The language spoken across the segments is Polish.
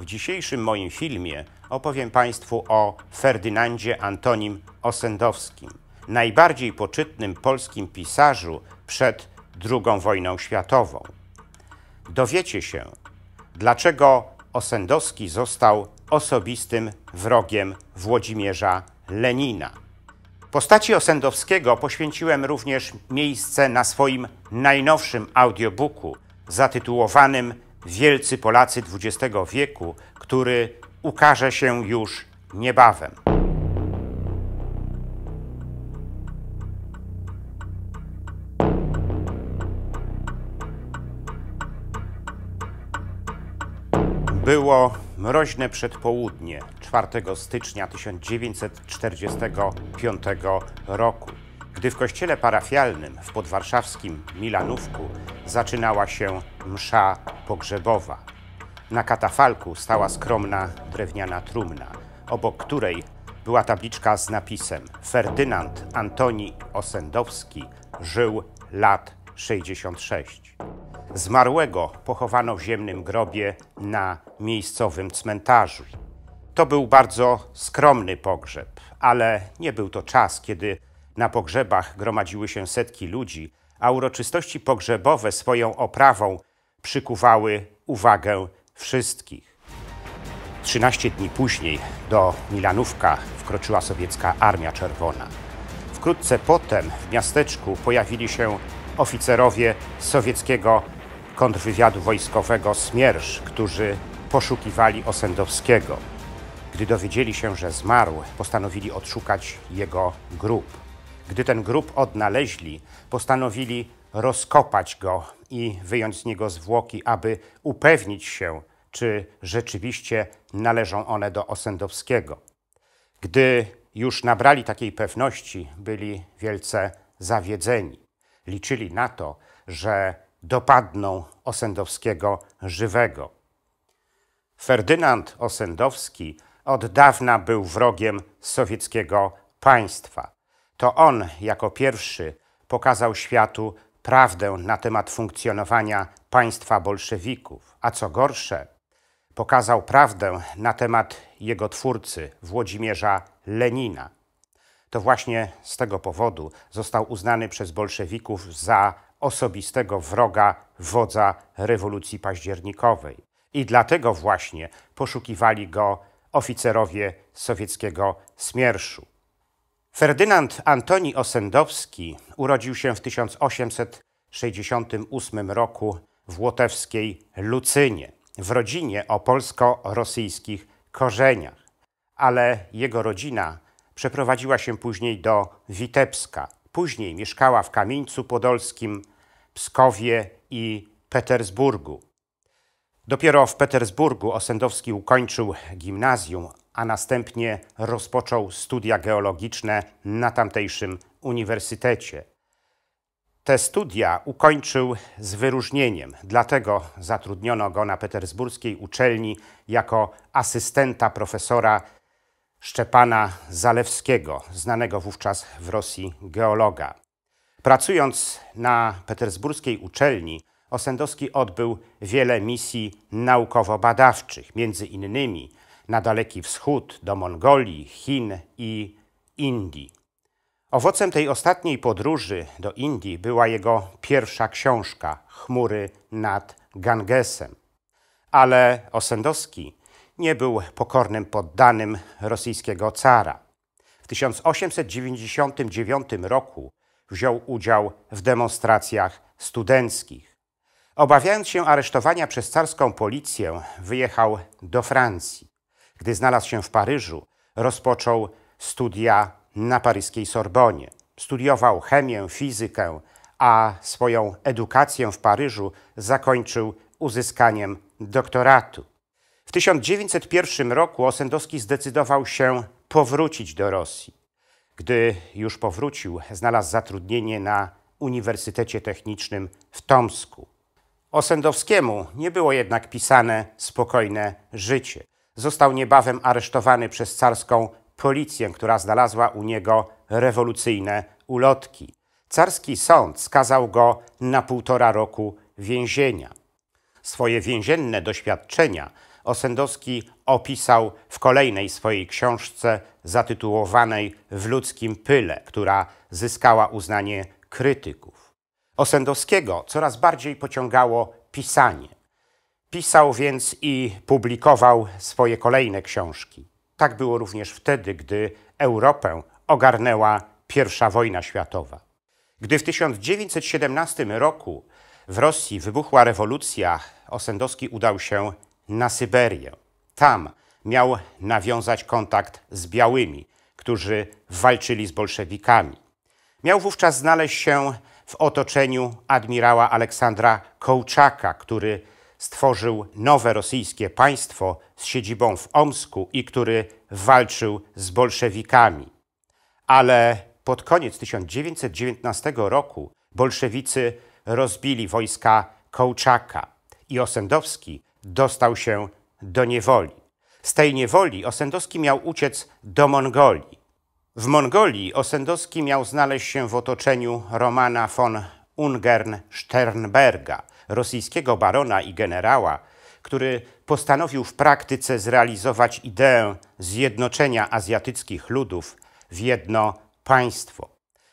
W dzisiejszym moim filmie opowiem Państwu o Ferdynandzie Antonim Osendowskim, najbardziej poczytnym polskim pisarzu przed II wojną światową. Dowiecie się, dlaczego Osendowski został osobistym wrogiem Włodzimierza Lenina. Postaci Osendowskiego poświęciłem również miejsce na swoim najnowszym audiobooku zatytułowanym wielcy Polacy XX wieku, który ukaże się już niebawem. Było mroźne przedpołudnie 4 stycznia 1945 roku. Gdy w kościele parafialnym w podwarszawskim Milanówku zaczynała się msza pogrzebowa. Na katafalku stała skromna drewniana trumna, obok której była tabliczka z napisem Ferdynand Antoni Osendowski żył lat 66. Zmarłego pochowano w ziemnym grobie na miejscowym cmentarzu. To był bardzo skromny pogrzeb, ale nie był to czas, kiedy na pogrzebach gromadziły się setki ludzi, a uroczystości pogrzebowe swoją oprawą przykuwały uwagę wszystkich. 13 dni później do Milanówka wkroczyła sowiecka Armia Czerwona. Wkrótce potem w miasteczku pojawili się oficerowie sowieckiego kontrwywiadu wojskowego Smierż, którzy poszukiwali Osendowskiego. Gdy dowiedzieli się, że zmarł, postanowili odszukać jego grób. Gdy ten grób odnaleźli, postanowili rozkopać go i wyjąć z niego zwłoki, aby upewnić się, czy rzeczywiście należą one do Osendowskiego. Gdy już nabrali takiej pewności, byli wielce zawiedzeni. Liczyli na to, że dopadną Osendowskiego żywego. Ferdynand Osendowski od dawna był wrogiem sowieckiego państwa. To on jako pierwszy pokazał światu prawdę na temat funkcjonowania państwa bolszewików, a co gorsze, pokazał prawdę na temat jego twórcy, Włodzimierza Lenina. To właśnie z tego powodu został uznany przez bolszewików za osobistego wroga wodza rewolucji październikowej. I dlatego właśnie poszukiwali go oficerowie sowieckiego Smierszu. Ferdynand Antoni Osendowski urodził się w 1868 roku w łotewskiej Lucynie, w rodzinie o polsko-rosyjskich korzeniach, ale jego rodzina przeprowadziła się później do Witebska. Później mieszkała w Kamieńcu Podolskim, Pskowie i Petersburgu. Dopiero w Petersburgu Osendowski ukończył gimnazjum, a następnie rozpoczął studia geologiczne na tamtejszym uniwersytecie. Te studia ukończył z wyróżnieniem, dlatego zatrudniono go na petersburskiej uczelni jako asystenta profesora Szczepana Zalewskiego, znanego wówczas w Rosji geologa. Pracując na petersburskiej uczelni, Osendowski odbył wiele misji naukowo-badawczych, między innymi na Daleki Wschód, do Mongolii, Chin i Indii. Owocem tej ostatniej podróży do Indii była jego pierwsza książka Chmury nad Gangesem. Ale Osendowski nie był pokornym poddanym rosyjskiego cara. W 1899 roku wziął udział w demonstracjach studenckich. Obawiając się aresztowania przez carską policję, wyjechał do Francji. Gdy znalazł się w Paryżu, rozpoczął studia na paryskiej Sorbonie. Studiował chemię, fizykę, a swoją edukację w Paryżu zakończył uzyskaniem doktoratu. W 1901 roku Osendowski zdecydował się powrócić do Rosji. Gdy już powrócił, znalazł zatrudnienie na Uniwersytecie Technicznym w Tomsku. Osendowskiemu nie było jednak pisane spokojne życie. Został niebawem aresztowany przez carską policję, która znalazła u niego rewolucyjne ulotki. Carski sąd skazał go na półtora roku więzienia. Swoje więzienne doświadczenia Osendowski opisał w kolejnej swojej książce zatytułowanej W ludzkim pyle, która zyskała uznanie krytyków. Osendowskiego coraz bardziej pociągało pisanie. Pisał więc i publikował swoje kolejne książki. Tak było również wtedy, gdy Europę ogarnęła I wojna światowa. Gdy w 1917 roku w Rosji wybuchła rewolucja, Osendowski udał się na Syberię. Tam miał nawiązać kontakt z białymi, którzy walczyli z bolszewikami. Miał wówczas znaleźć się w otoczeniu admirała Aleksandra Kołczaka, który stworzył nowe rosyjskie państwo z siedzibą w Omsku i który walczył z bolszewikami. Ale pod koniec 1919 roku bolszewicy rozbili wojska Kołczaka i Osendowski dostał się do niewoli. Z tej niewoli Osendowski miał uciec do Mongolii. W Mongolii Osendowski miał znaleźć się w otoczeniu Romana von Ungern-Sternberga, rosyjskiego barona i generała, który postanowił w praktyce zrealizować ideę zjednoczenia azjatyckich ludów w jedno państwo.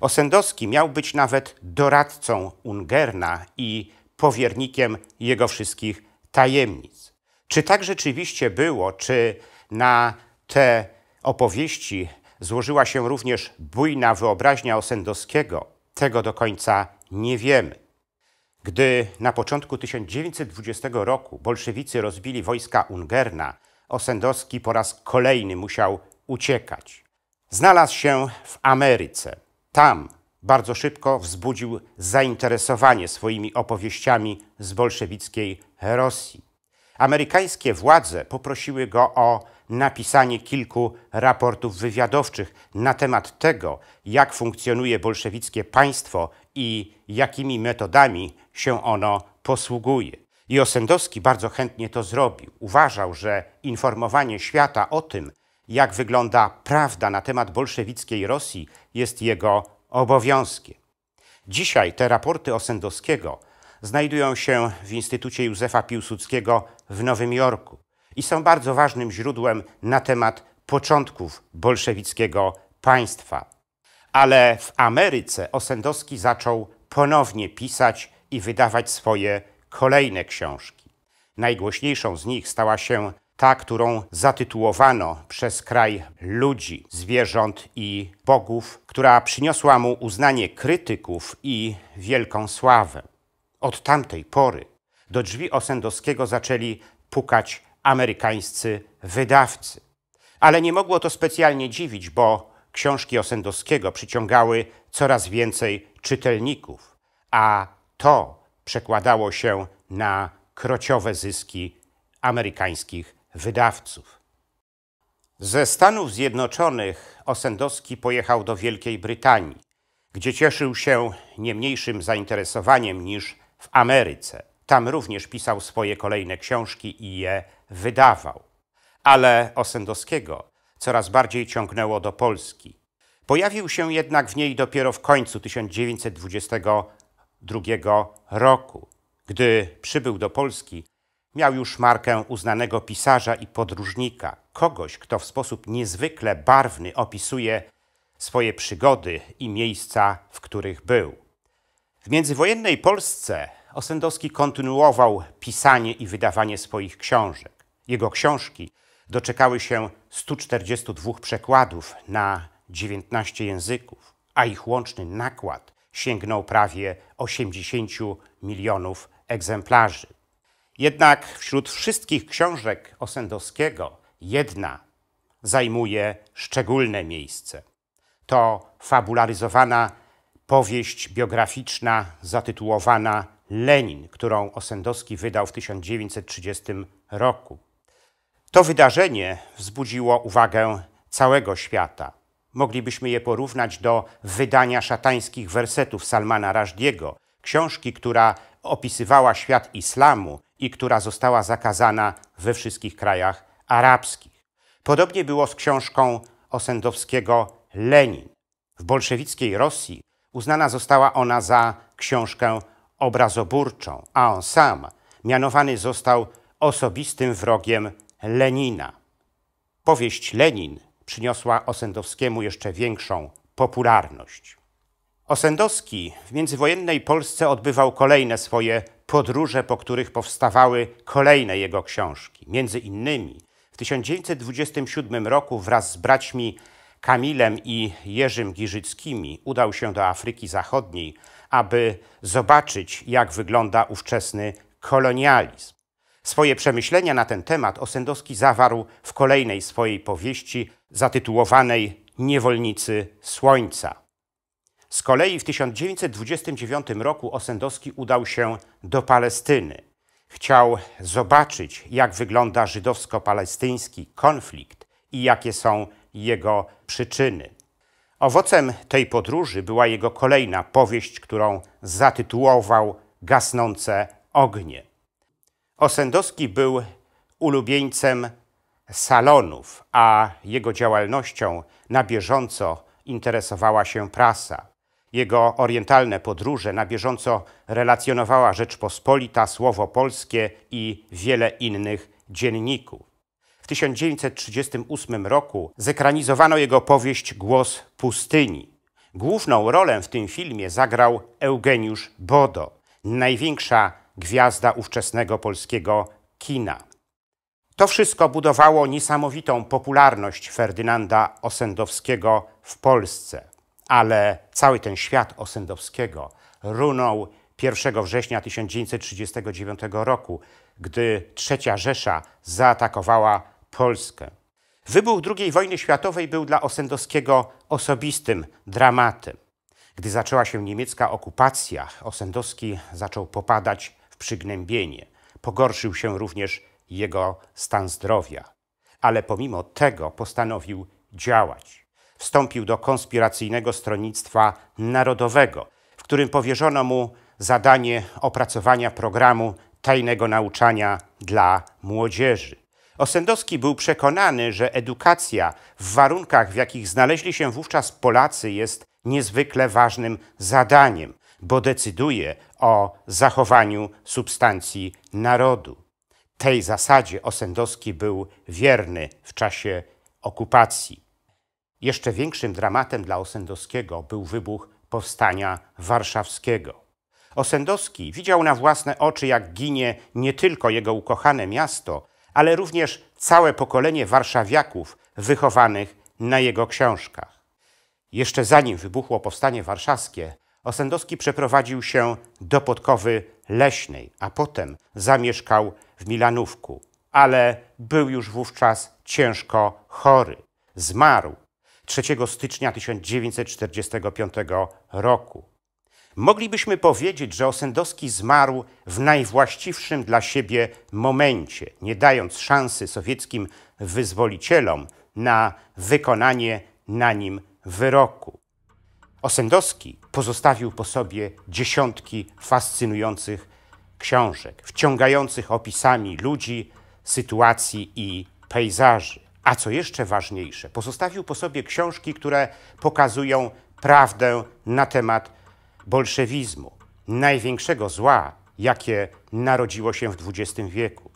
Osendowski miał być nawet doradcą Ungerna i powiernikiem jego wszystkich tajemnic. Czy tak rzeczywiście było, czy na te opowieści złożyła się również bujna wyobraźnia Osendowskiego, tego do końca nie wiemy. Gdy na początku 1920 roku bolszewicy rozbili wojska Ungerna, Osendowski po raz kolejny musiał uciekać. Znalazł się w Ameryce. Tam bardzo szybko wzbudził zainteresowanie swoimi opowieściami z bolszewickiej Rosji. Amerykańskie władze poprosiły go o napisanie kilku raportów wywiadowczych na temat tego, jak funkcjonuje bolszewickie państwo i jakimi metodami się ono posługuje. I Osendowski bardzo chętnie to zrobił. Uważał, że informowanie świata o tym, jak wygląda prawda na temat bolszewickiej Rosji, jest jego obowiązkiem. Dzisiaj te raporty Osendowskiego znajdują się w Instytucie Józefa Piłsudskiego w Nowym Jorku i są bardzo ważnym źródłem na temat początków bolszewickiego państwa. Ale w Ameryce Osendowski zaczął ponownie pisać i wydawać swoje kolejne książki. Najgłośniejszą z nich stała się ta, którą zatytułowano przez kraj ludzi, zwierząt i bogów, która przyniosła mu uznanie krytyków i wielką sławę. Od tamtej pory do drzwi Osendowskiego zaczęli pukać amerykańscy wydawcy. Ale nie mogło to specjalnie dziwić, bo książki Osendowskiego przyciągały coraz więcej czytelników, a to przekładało się na krociowe zyski amerykańskich wydawców. Ze Stanów Zjednoczonych Osendowski pojechał do Wielkiej Brytanii, gdzie cieszył się nie mniejszym zainteresowaniem niż w Ameryce. Tam również pisał swoje kolejne książki i je wydawał. Ale Osendowskiego coraz bardziej ciągnęło do Polski. Pojawił się jednak w niej dopiero w końcu 1922 roku. Gdy przybył do Polski, miał już markę uznanego pisarza i podróżnika, kogoś, kto w sposób niezwykle barwny opisuje swoje przygody i miejsca, w których był. W międzywojennej Polsce Osendowski kontynuował pisanie i wydawanie swoich książek. Jego książki doczekały się 142 przekładów na 19 języków, a ich łączny nakład sięgnął prawie 80 milionów egzemplarzy. Jednak wśród wszystkich książek Osendowskiego jedna zajmuje szczególne miejsce. To fabularyzowana powieść biograficzna zatytułowana Lenin, którą Osendowski wydał w 1930 roku. To wydarzenie wzbudziło uwagę całego świata. Moglibyśmy je porównać do wydania szatańskich wersetów Salmana Rażdiego, książki, która opisywała świat islamu i która została zakazana we wszystkich krajach arabskich. Podobnie było z książką Osendowskiego Lenin. W bolszewickiej Rosji uznana została ona za książkę obrazoburczą, a on sam mianowany został osobistym wrogiem Lenina. Powieść Lenin przyniosła Osendowskiemu jeszcze większą popularność. Osendowski w międzywojennej Polsce odbywał kolejne swoje podróże, po których powstawały kolejne jego książki. Między innymi w 1927 roku wraz z braćmi Kamilem i Jerzym Giżyckimi udał się do Afryki Zachodniej, aby zobaczyć, jak wygląda ówczesny kolonializm. Swoje przemyślenia na ten temat Osendowski zawarł w kolejnej swojej powieści zatytułowanej Niewolnicy Słońca. Z kolei w 1929 roku Osendowski udał się do Palestyny. Chciał zobaczyć, jak wygląda żydowsko-palestyński konflikt i jakie są jego przyczyny. Owocem tej podróży była jego kolejna powieść, którą zatytułował Gasnące ognie. Osendowski był ulubieńcem salonów, a jego działalnością na bieżąco interesowała się prasa. Jego orientalne podróże na bieżąco relacjonowała Rzeczpospolita, Słowo Polskie i wiele innych dzienników. W 1938 roku zekranizowano jego powieść Głos pustyni. Główną rolę w tym filmie zagrał Eugeniusz Bodo, największa gwiazda ówczesnego polskiego kina. To wszystko budowało niesamowitą popularność Ferdynanda Osendowskiego w Polsce, ale cały ten świat Osendowskiego runął 1 września 1939 roku, gdy trzecia Rzesza zaatakowała Polskę. Wybuch II wojny światowej był dla Osendowskiego osobistym dramatem. Gdy zaczęła się niemiecka okupacja, Osendowski zaczął popadać w przygnębienie. Pogorszył się również jego stan zdrowia. Ale pomimo tego postanowił działać. Wstąpił do konspiracyjnego stronnictwa narodowego, w którym powierzono mu zadanie opracowania programu tajnego nauczania dla młodzieży. Osendowski był przekonany, że edukacja w warunkach, w jakich znaleźli się wówczas Polacy, jest niezwykle ważnym zadaniem, bo decyduje o zachowaniu substancji narodu. Tej zasadzie Osendowski był wierny w czasie okupacji. Jeszcze większym dramatem dla Osendowskiego był wybuch powstania warszawskiego. Osendowski widział na własne oczy, jak ginie nie tylko jego ukochane miasto, ale również całe pokolenie warszawiaków wychowanych na jego książkach. Jeszcze zanim wybuchło powstanie warszawskie, Osendowski przeprowadził się do Podkowy Leśnej, a potem zamieszkał w Milanówku, ale był już wówczas ciężko chory. Zmarł 3 stycznia 1945 roku. Moglibyśmy powiedzieć, że Osendowski zmarł w najwłaściwszym dla siebie momencie, nie dając szansy sowieckim wyzwolicielom na wykonanie na nim wyroku. Osendowski pozostawił po sobie dziesiątki fascynujących książek, wciągających opisami ludzi, sytuacji i pejzaży. A co jeszcze ważniejsze, pozostawił po sobie książki, które pokazują prawdę na temat bolszewizmu, największego zła, jakie narodziło się w XX wieku.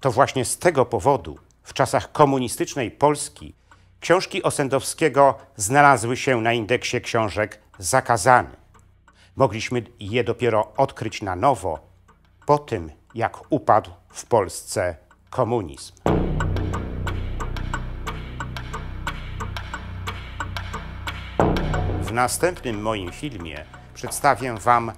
To właśnie z tego powodu w czasach komunistycznej Polski książki Osendowskiego znalazły się na indeksie książek Zakazany. Mogliśmy je dopiero odkryć na nowo po tym, jak upadł w Polsce komunizm. W następnym moim filmie przedstawię Wam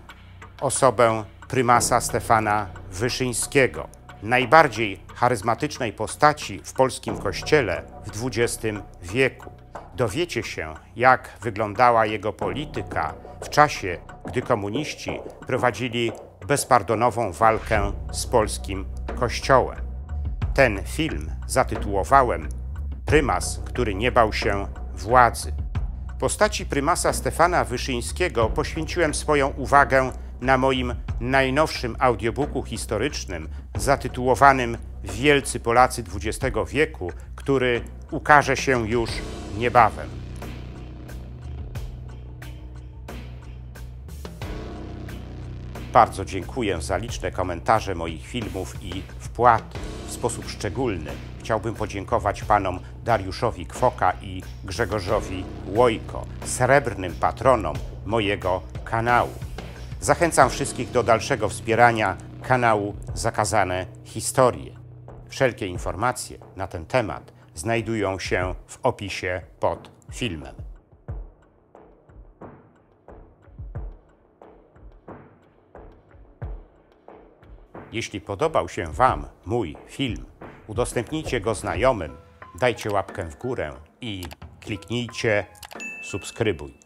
osobę prymasa Stefana Wyszyńskiego, najbardziej charyzmatycznej postaci w polskim kościele w XX wieku dowiecie się, jak wyglądała jego polityka w czasie, gdy komuniści prowadzili bezpardonową walkę z polskim kościołem. Ten film zatytułowałem Prymas, który nie bał się władzy. Postaci prymasa Stefana Wyszyńskiego poświęciłem swoją uwagę na moim najnowszym audiobooku historycznym zatytułowanym Wielcy Polacy XX wieku, który ukaże się już niebawem. Bardzo dziękuję za liczne komentarze moich filmów i wpłat. W sposób szczególny chciałbym podziękować panom Dariuszowi Kwoka i Grzegorzowi Łojko, srebrnym patronom mojego kanału. Zachęcam wszystkich do dalszego wspierania kanału Zakazane Historie. Wszelkie informacje na ten temat znajdują się w opisie pod filmem. Jeśli podobał się Wam mój film, udostępnijcie go znajomym, dajcie łapkę w górę i kliknijcie subskrybuj.